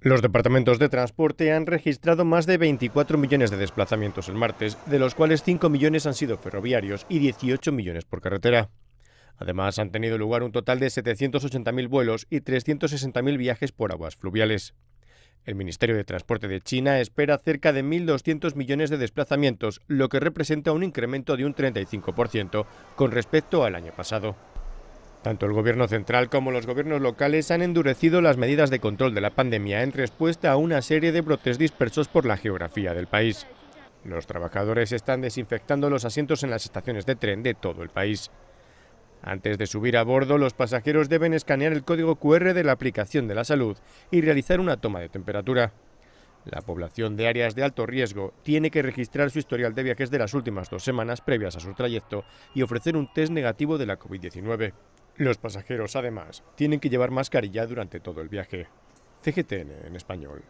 Los departamentos de transporte han registrado más de 24 millones de desplazamientos el martes, de los cuales 5 millones han sido ferroviarios y 18 millones por carretera. Además, han tenido lugar un total de 780.000 vuelos y 360.000 viajes por aguas fluviales. El Ministerio de Transporte de China espera cerca de 1.200 millones de desplazamientos, lo que representa un incremento de un 35% con respecto al año pasado. Tanto el gobierno central como los gobiernos locales han endurecido las medidas de control de la pandemia en respuesta a una serie de brotes dispersos por la geografía del país. Los trabajadores están desinfectando los asientos en las estaciones de tren de todo el país. Antes de subir a bordo, los pasajeros deben escanear el código QR de la aplicación de la salud y realizar una toma de temperatura. La población de áreas de alto riesgo tiene que registrar su historial de viajes de las últimas dos semanas previas a su trayecto y ofrecer un test negativo de la COVID-19. Los pasajeros, además, tienen que llevar mascarilla durante todo el viaje. CGTN en español.